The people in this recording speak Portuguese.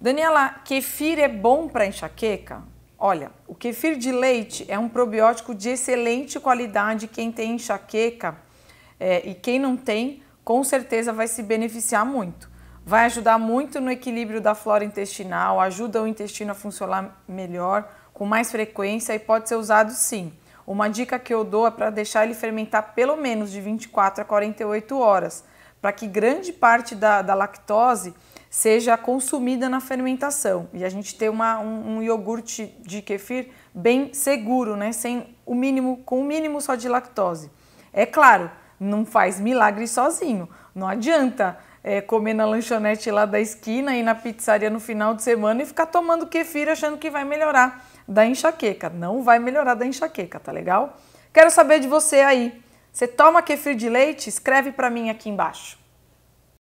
Daniela, kefir é bom para enxaqueca? Olha, o kefir de leite é um probiótico de excelente qualidade. Quem tem enxaqueca é, e quem não tem, com certeza vai se beneficiar muito. Vai ajudar muito no equilíbrio da flora intestinal, ajuda o intestino a funcionar melhor, com mais frequência e pode ser usado sim. Uma dica que eu dou é para deixar ele fermentar pelo menos de 24 a 48 horas, para que grande parte da, da lactose seja consumida na fermentação e a gente ter uma, um, um iogurte de kefir bem seguro, né? Sem o mínimo, com o mínimo só de lactose. É claro, não faz milagre sozinho. Não adianta é, comer na lanchonete lá da esquina e na pizzaria no final de semana e ficar tomando kefir achando que vai melhorar da enxaqueca. Não vai melhorar da enxaqueca, tá legal? Quero saber de você aí. Você toma kefir de leite? Escreve para mim aqui embaixo.